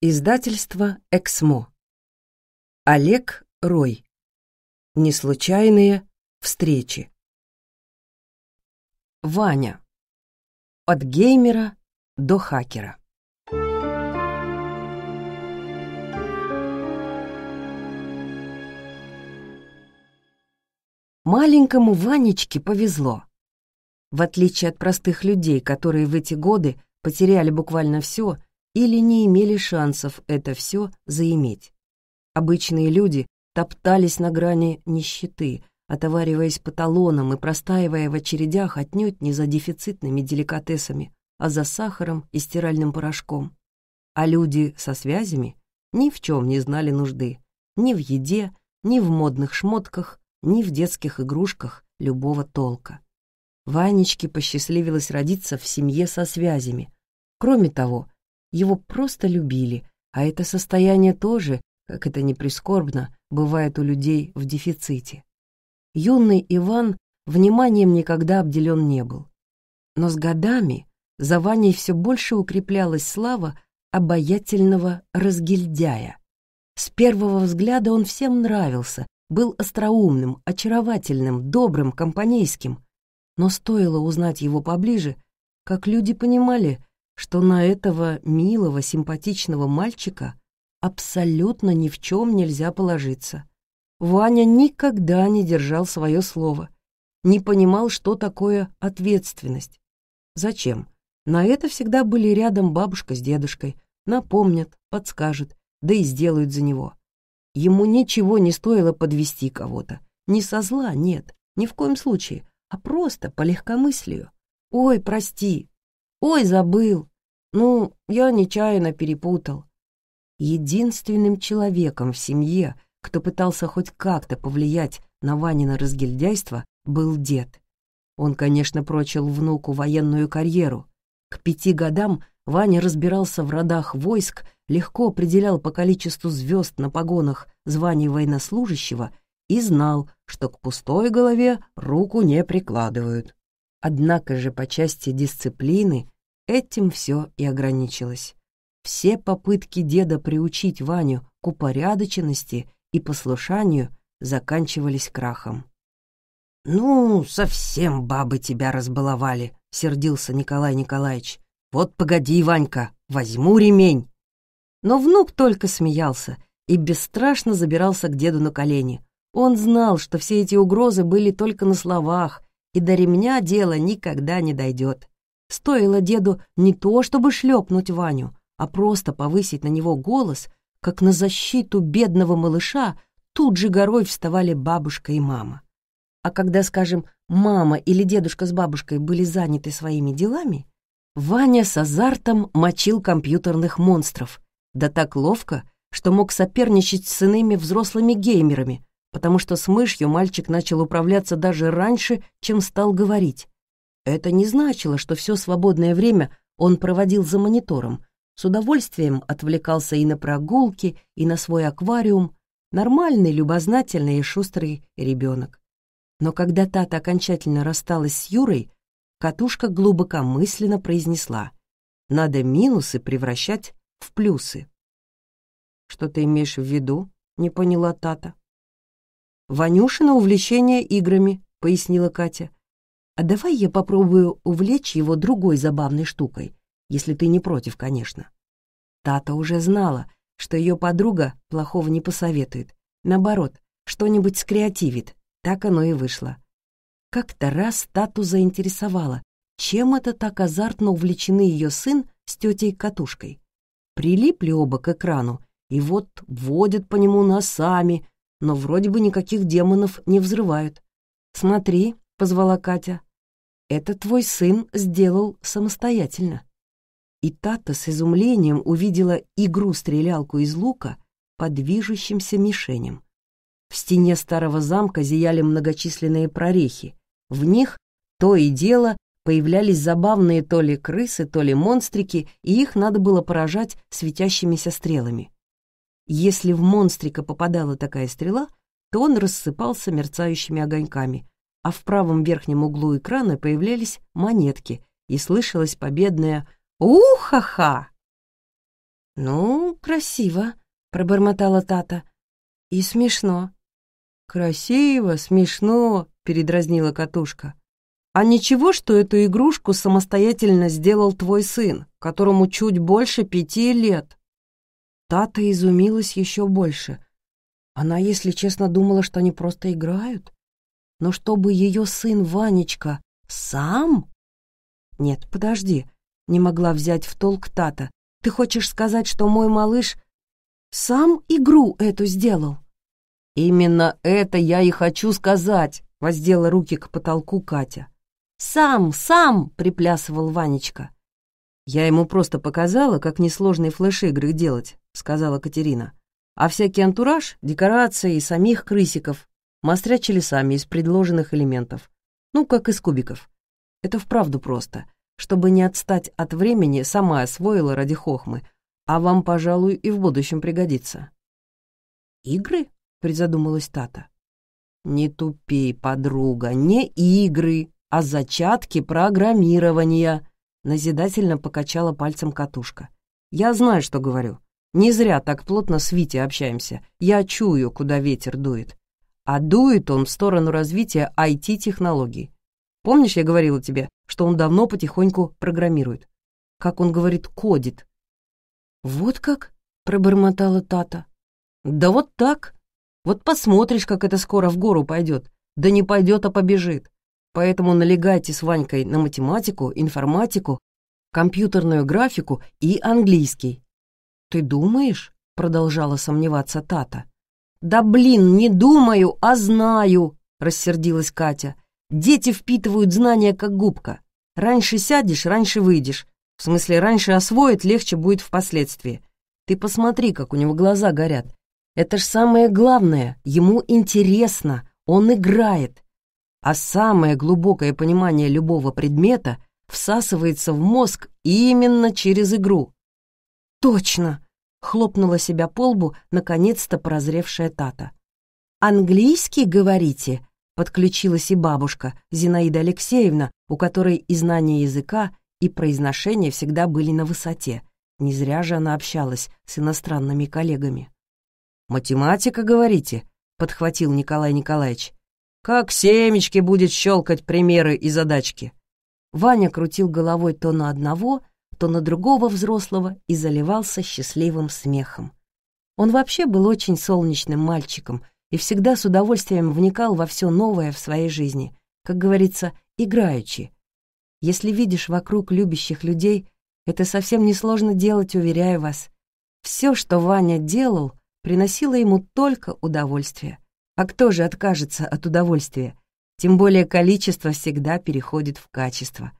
Издательство «Эксмо». Олег Рой. Неслучайные встречи. Ваня. От геймера до хакера. Маленькому Ванечке повезло. В отличие от простых людей, которые в эти годы потеряли буквально все – или не имели шансов это все заиметь. Обычные люди топтались на грани нищеты, отовариваясь по талонам и простаивая в очередях отнюдь не за дефицитными деликатесами, а за сахаром и стиральным порошком. А люди со связями ни в чем не знали нужды, ни в еде, ни в модных шмотках, ни в детских игрушках любого толка. Ванечке посчастливилось родиться в семье со связями. Кроме того, его просто любили, а это состояние тоже, как это ни прискорбно, бывает у людей в дефиците. Юный Иван вниманием никогда обделен не был. Но с годами за Ваней все больше укреплялась слава обаятельного разгильдяя. С первого взгляда он всем нравился, был остроумным, очаровательным, добрым, компанейским. Но стоило узнать его поближе, как люди понимали, что на этого милого, симпатичного мальчика абсолютно ни в чем нельзя положиться. Ваня никогда не держал свое слово, не понимал, что такое ответственность. Зачем? На это всегда были рядом бабушка с дедушкой, напомнят, подскажут, да и сделают за него. Ему ничего не стоило подвести кого-то. Не со зла, нет, ни в коем случае, а просто по легкомыслию. «Ой, прости, «Ой, забыл! Ну, я нечаянно перепутал». Единственным человеком в семье, кто пытался хоть как-то повлиять на Ванина разгильдяйство, был дед. Он, конечно, прочил внуку военную карьеру. К пяти годам Ваня разбирался в родах войск, легко определял по количеству звезд на погонах звание военнослужащего и знал, что к пустой голове руку не прикладывают. Однако же по части дисциплины Этим все и ограничилось. Все попытки деда приучить Ваню к упорядоченности и послушанию заканчивались крахом. «Ну, совсем бабы тебя разбаловали», — сердился Николай Николаевич. «Вот погоди, Ванька, возьму ремень». Но внук только смеялся и бесстрашно забирался к деду на колени. Он знал, что все эти угрозы были только на словах, и до ремня дело никогда не дойдет. Стоило деду не то чтобы шлепнуть Ваню, а просто повысить на него голос, как на защиту бедного малыша тут же горой вставали бабушка и мама. А когда, скажем, мама или дедушка с бабушкой были заняты своими делами, Ваня с азартом мочил компьютерных монстров, да так ловко, что мог соперничать с иными взрослыми геймерами, потому что с мышью мальчик начал управляться даже раньше, чем стал говорить. Это не значило, что все свободное время он проводил за монитором, с удовольствием отвлекался и на прогулки, и на свой аквариум. Нормальный, любознательный и шустрый ребенок. Но когда Тата окончательно рассталась с Юрой, катушка глубокомысленно произнесла «Надо минусы превращать в плюсы». «Что ты имеешь в виду?» — не поняла Тата. «Ванюшина увлечение играми», — пояснила Катя. А давай я попробую увлечь его другой забавной штукой, если ты не против, конечно. Тата уже знала, что ее подруга плохого не посоветует. Наоборот, что-нибудь скреативит. Так оно и вышло. Как-то раз Тату заинтересовала, чем это так азартно увлечены ее сын с тетей Катушкой. Прилипли оба к экрану, и вот водят по нему носами, но вроде бы никаких демонов не взрывают. «Смотри», — позвала Катя, это твой сын сделал самостоятельно. И Тата с изумлением увидела игру-стрелялку из лука по движущимся мишеням. В стене старого замка зияли многочисленные прорехи. В них то и дело появлялись забавные то ли крысы, то ли монстрики, и их надо было поражать светящимися стрелами. Если в монстрика попадала такая стрела, то он рассыпался мерцающими огоньками, а в правом верхнем углу экрана появлялись монетки и слышалось победное «Уха-ха!». «Ну, красиво», — пробормотала Тата. «И смешно». «Красиво, смешно», — передразнила Катушка. «А ничего, что эту игрушку самостоятельно сделал твой сын, которому чуть больше пяти лет?» Тата изумилась еще больше. Она, если честно, думала, что они просто играют но чтобы ее сын Ванечка сам? Нет, подожди, не могла взять в толк Тата. Ты хочешь сказать, что мой малыш сам игру эту сделал? Именно это я и хочу сказать, воздела руки к потолку Катя. Сам, сам, приплясывал Ванечка. Я ему просто показала, как несложные флеш-игры делать, сказала Катерина. А всякий антураж, декорации и самих крысиков Мастрячили сами из предложенных элементов. Ну, как из кубиков. Это вправду просто. Чтобы не отстать от времени, сама освоила ради хохмы. А вам, пожалуй, и в будущем пригодится. «Игры?» — призадумалась Тата. «Не тупи, подруга, не игры, а зачатки программирования!» Назидательно покачала пальцем катушка. «Я знаю, что говорю. Не зря так плотно с Витей общаемся. Я чую, куда ветер дует а дует он в сторону развития IT-технологий. Помнишь, я говорила тебе, что он давно потихоньку программирует? Как он говорит, кодит. «Вот как?» — пробормотала Тата. «Да вот так. Вот посмотришь, как это скоро в гору пойдет. Да не пойдет, а побежит. Поэтому налегайте с Ванькой на математику, информатику, компьютерную графику и английский». «Ты думаешь?» — продолжала сомневаться Тата. «Да блин, не думаю, а знаю!» — рассердилась Катя. «Дети впитывают знания как губка. Раньше сядешь, раньше выйдешь. В смысле, раньше освоит, легче будет впоследствии. Ты посмотри, как у него глаза горят. Это ж самое главное, ему интересно, он играет. А самое глубокое понимание любого предмета всасывается в мозг именно через игру». «Точно!» хлопнула себя по лбу наконец-то прозревшая Тата. «Английский, говорите?» — подключилась и бабушка, Зинаида Алексеевна, у которой и знание языка, и произношение всегда были на высоте. Не зря же она общалась с иностранными коллегами. «Математика, говорите?» — подхватил Николай Николаевич. «Как семечки будет щелкать примеры и задачки?» Ваня крутил головой то на одного, то на другого взрослого и заливался счастливым смехом. Он вообще был очень солнечным мальчиком и всегда с удовольствием вникал во все новое в своей жизни, как говорится, играючи. Если видишь вокруг любящих людей, это совсем несложно делать, уверяю вас. Все, что Ваня делал, приносило ему только удовольствие. А кто же откажется от удовольствия? Тем более количество всегда переходит в качество.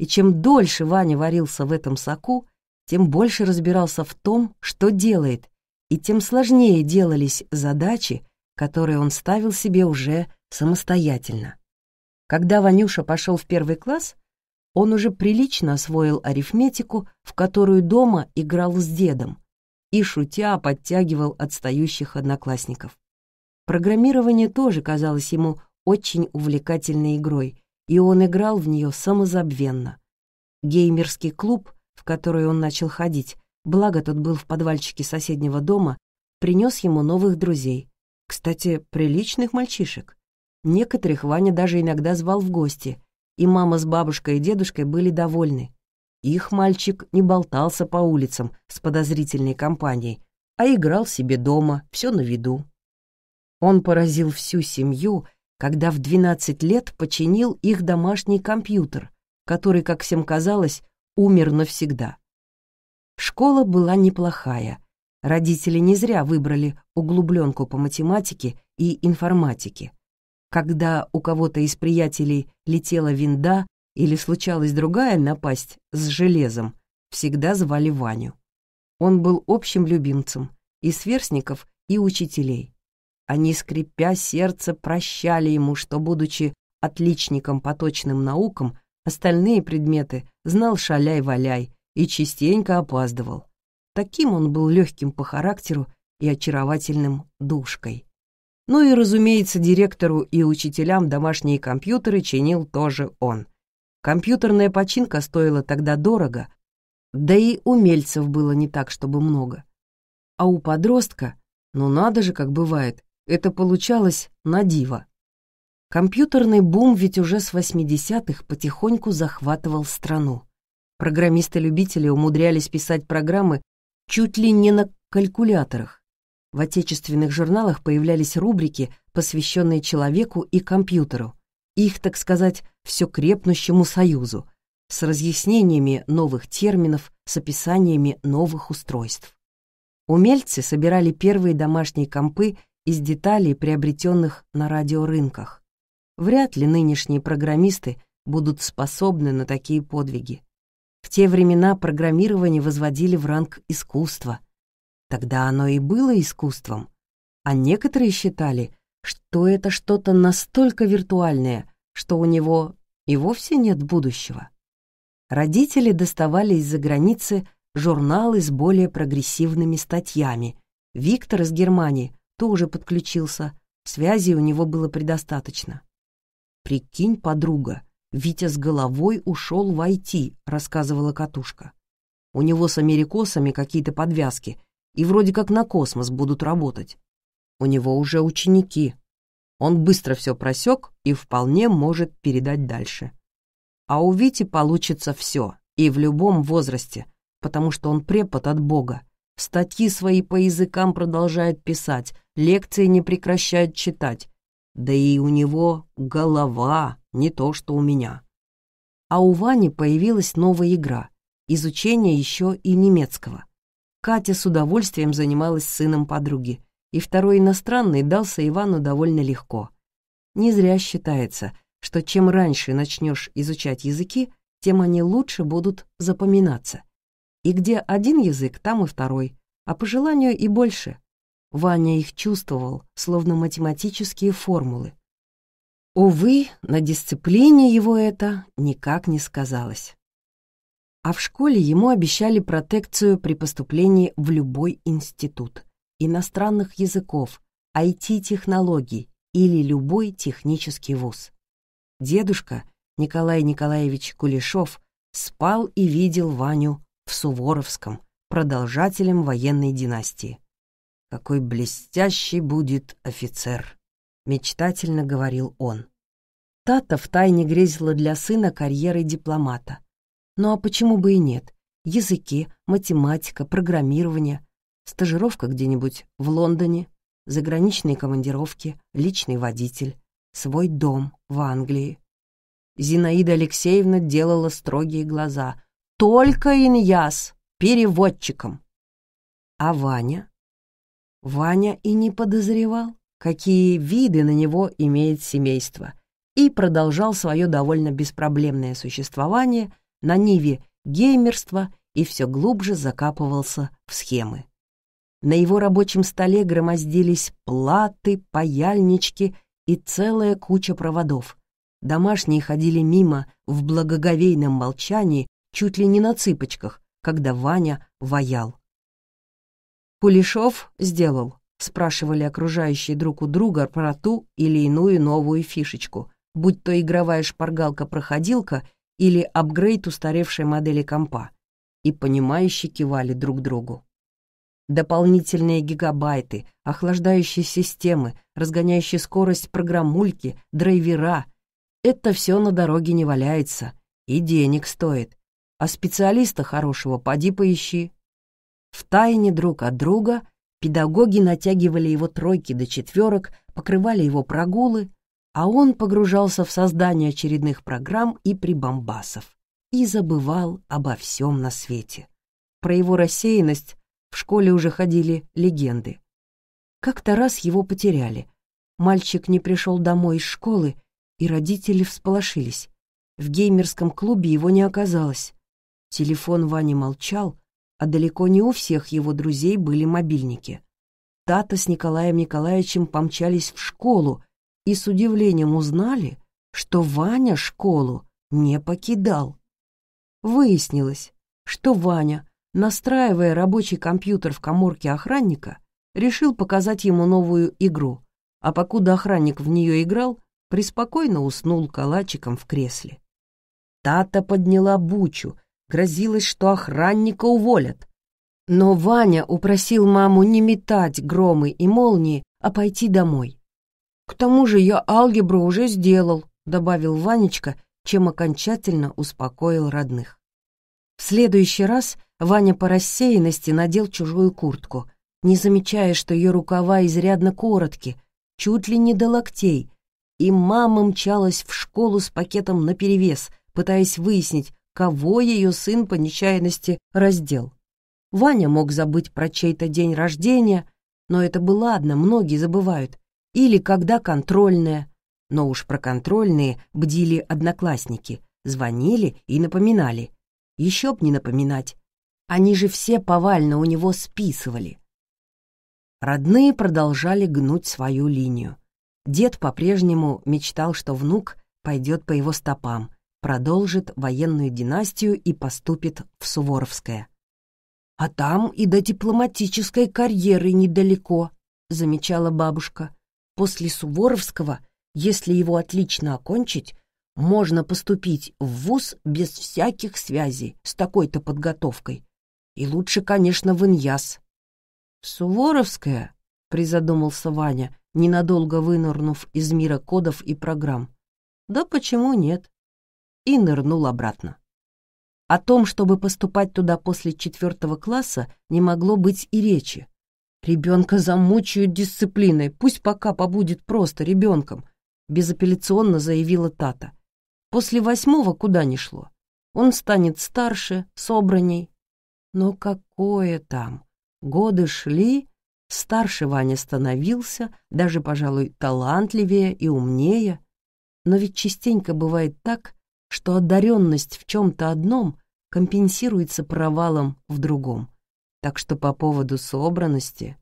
И чем дольше Ваня варился в этом соку, тем больше разбирался в том, что делает, и тем сложнее делались задачи, которые он ставил себе уже самостоятельно. Когда Ванюша пошел в первый класс, он уже прилично освоил арифметику, в которую дома играл с дедом, и, шутя, подтягивал отстающих одноклассников. Программирование тоже казалось ему очень увлекательной игрой, и он играл в нее самозабвенно. Геймерский клуб, в который он начал ходить, благо тот был в подвальчике соседнего дома, принес ему новых друзей. Кстати, приличных мальчишек. Некоторых Ваня даже иногда звал в гости, и мама с бабушкой и дедушкой были довольны. Их мальчик не болтался по улицам с подозрительной компанией, а играл себе дома, все на виду. Он поразил всю семью — когда в 12 лет починил их домашний компьютер, который, как всем казалось, умер навсегда. Школа была неплохая. Родители не зря выбрали углубленку по математике и информатике. Когда у кого-то из приятелей летела винда или случалась другая напасть с железом, всегда звали Ваню. Он был общим любимцем и сверстников, и учителей. Они, скрипя сердце, прощали ему, что, будучи отличником по точным наукам, остальные предметы знал шаляй-валяй и частенько опаздывал. Таким он был легким по характеру и очаровательным душкой. Ну и, разумеется, директору и учителям домашние компьютеры чинил тоже он. Компьютерная починка стоила тогда дорого, да и умельцев было не так, чтобы много. А у подростка, ну надо же, как бывает, это получалось на диво. Компьютерный бум ведь уже с 80-х потихоньку захватывал страну. Программисты-любители умудрялись писать программы чуть ли не на калькуляторах. В отечественных журналах появлялись рубрики, посвященные человеку и компьютеру, их, так сказать, все крепнущему союзу, с разъяснениями новых терминов, с описаниями новых устройств. Умельцы собирали первые домашние компы из деталей, приобретенных на радиорынках. Вряд ли нынешние программисты будут способны на такие подвиги. В те времена программирование возводили в ранг искусства. Тогда оно и было искусством. А некоторые считали, что это что-то настолько виртуальное, что у него и вовсе нет будущего. Родители доставали из-за границы журналы с более прогрессивными статьями. Виктор из Германии тоже подключился. Связи у него было предостаточно. «Прикинь, подруга, Витя с головой ушел в IT», — рассказывала катушка. «У него с америкосами какие-то подвязки, и вроде как на космос будут работать. У него уже ученики. Он быстро все просек и вполне может передать дальше. А у Вити получится все, и в любом возрасте, потому что он препод от Бога. Статьи свои по языкам продолжает писать, лекции не прекращает читать. Да и у него голова, не то что у меня. А у Вани появилась новая игра — изучение еще и немецкого. Катя с удовольствием занималась с сыном подруги, и второй иностранный дался Ивану довольно легко. Не зря считается, что чем раньше начнешь изучать языки, тем они лучше будут запоминаться. И где один язык, там и второй, а по желанию и больше, Ваня их чувствовал, словно математические формулы. Увы, на дисциплине его это никак не сказалось. А в школе ему обещали протекцию при поступлении в любой институт иностранных языков, IT-технологий или любой технический вуз. Дедушка Николай Николаевич Кулешов спал и видел Ваню в Суворовском, продолжателем военной династии. Какой блестящий будет офицер!» — мечтательно говорил он. Тата втайне грезила для сына карьерой дипломата. Ну а почему бы и нет? Языки, математика, программирование, стажировка где-нибудь в Лондоне, заграничные командировки, личный водитель, свой дом в Англии. Зинаида Алексеевна делала строгие глаза. «Только иньяс! Переводчиком!» А Ваня? Ваня и не подозревал, какие виды на него имеет семейство, и продолжал свое довольно беспроблемное существование на ниве геймерства и все глубже закапывался в схемы. На его рабочем столе громоздились платы, паяльнички и целая куча проводов. Домашние ходили мимо в благоговейном молчании, чуть ли не на цыпочках, когда Ваня ваял. Кулешов сделал. Спрашивали окружающие друг у друга про ту или иную новую фишечку, будь то игровая шпаргалка-проходилка или апгрейд устаревшей модели компа. И понимающие кивали друг другу. Дополнительные гигабайты, охлаждающие системы, разгоняющие скорость программульки, драйвера — это все на дороге не валяется и денег стоит. А специалиста хорошего поди поищи, в тайне друг от друга педагоги натягивали его тройки до четверок, покрывали его прогулы, а он погружался в создание очередных программ и прибамбасов и забывал обо всем на свете. Про его рассеянность в школе уже ходили легенды. Как-то раз его потеряли. Мальчик не пришел домой из школы, и родители всполошились. В геймерском клубе его не оказалось. Телефон Вани молчал, а далеко не у всех его друзей были мобильники. Тата с Николаем Николаевичем помчались в школу и с удивлением узнали, что Ваня школу не покидал. Выяснилось, что Ваня, настраивая рабочий компьютер в коморке охранника, решил показать ему новую игру, а покуда охранник в нее играл, приспокойно уснул калачиком в кресле. Тата подняла бучу — грозилось, что охранника уволят. Но Ваня упросил маму не метать громы и молнии, а пойти домой. «К тому же я алгебру уже сделал», — добавил Ванечка, чем окончательно успокоил родных. В следующий раз Ваня по рассеянности надел чужую куртку, не замечая, что ее рукава изрядно коротки, чуть ли не до локтей, и мама мчалась в школу с пакетом наперевес, пытаясь выяснить, кого ее сын по нечаянности раздел. Ваня мог забыть про чей-то день рождения, но это было ладно, многие забывают. Или когда контрольная. Но уж про контрольные бдили одноклассники, звонили и напоминали. Еще б не напоминать. Они же все повально у него списывали. Родные продолжали гнуть свою линию. Дед по-прежнему мечтал, что внук пойдет по его стопам — продолжит военную династию и поступит в Суворовское. «А там и до дипломатической карьеры недалеко», — замечала бабушка. «После Суворовского, если его отлично окончить, можно поступить в ВУЗ без всяких связей, с такой-то подготовкой. И лучше, конечно, в Иньяс». Суворовское?» — призадумался Ваня, ненадолго вынырнув из мира кодов и программ. «Да почему нет? и нырнул обратно. О том, чтобы поступать туда после четвертого класса, не могло быть и речи. Ребенка замучают дисциплиной, пусть пока побудет просто ребенком, безапелляционно заявила Тата. После восьмого куда ни шло. Он станет старше, собранней. Но какое там? Годы шли, старше Ваня становился, даже, пожалуй, талантливее и умнее. Но ведь частенько бывает так, что одаренность в чем-то одном компенсируется провалом в другом. Так что по поводу собранности...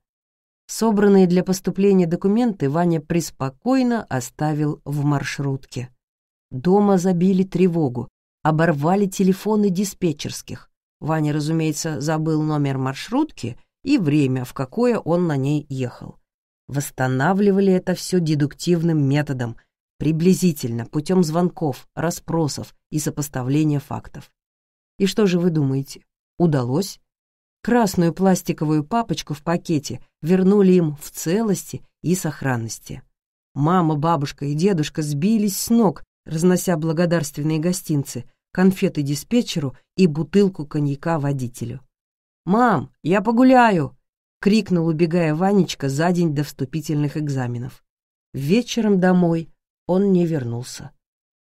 Собранные для поступления документы Ваня преспокойно оставил в маршрутке. Дома забили тревогу, оборвали телефоны диспетчерских. Ваня, разумеется, забыл номер маршрутки и время, в какое он на ней ехал. Восстанавливали это все дедуктивным методом — Приблизительно, путем звонков, расспросов и сопоставления фактов. И что же вы думаете? Удалось? Красную пластиковую папочку в пакете вернули им в целости и сохранности. Мама, бабушка и дедушка сбились с ног, разнося благодарственные гостинцы, конфеты диспетчеру и бутылку коньяка водителю. «Мам, я погуляю!» — крикнул, убегая Ванечка за день до вступительных экзаменов. Вечером домой он не вернулся.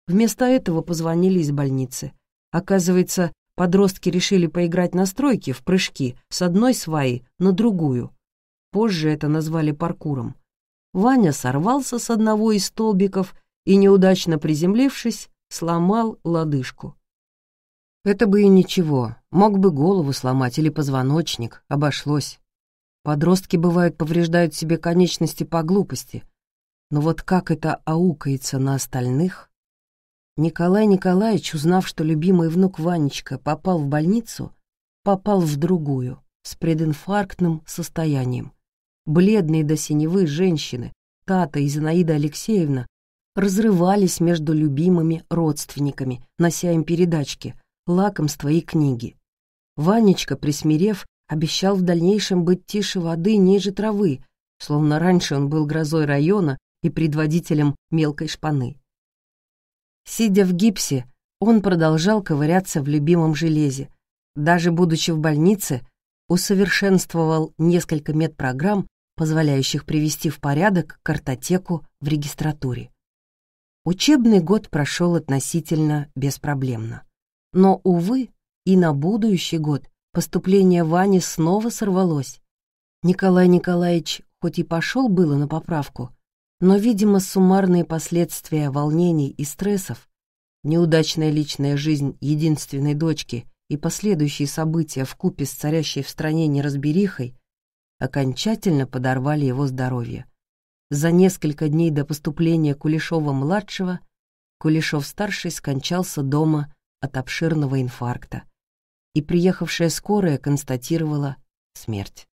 Вместо этого позвонили из больницы. Оказывается, подростки решили поиграть на стройке в прыжки с одной сваи на другую. Позже это назвали паркуром. Ваня сорвался с одного из столбиков и, неудачно приземлившись, сломал лодыжку. Это бы и ничего, мог бы голову сломать или позвоночник, обошлось. Подростки, бывают повреждают себе конечности по глупости, но вот как это аукается на остальных? Николай Николаевич, узнав, что любимый внук Ванечка попал в больницу, попал в другую, с прединфарктным состоянием. Бледные до синевы женщины, Тата и Зинаида Алексеевна, разрывались между любимыми родственниками, нося им передачки, лакомства и книги. Ванечка, присмирев, обещал в дальнейшем быть тише воды, ниже травы, словно раньше он был грозой района, и предводителем мелкой шпаны. Сидя в гипсе, он продолжал ковыряться в любимом железе. Даже будучи в больнице, усовершенствовал несколько медпрограмм, позволяющих привести в порядок картотеку в регистратуре. Учебный год прошел относительно беспроблемно. Но, увы, и на будущий год поступление Вани снова сорвалось. Николай Николаевич хоть и пошел было на поправку, но, видимо, суммарные последствия волнений и стрессов, неудачная личная жизнь единственной дочки и последующие события в купе с царящей в стране неразберихой окончательно подорвали его здоровье. За несколько дней до поступления Кулешова-младшего Кулешов-старший скончался дома от обширного инфаркта, и приехавшая скорая констатировала смерть.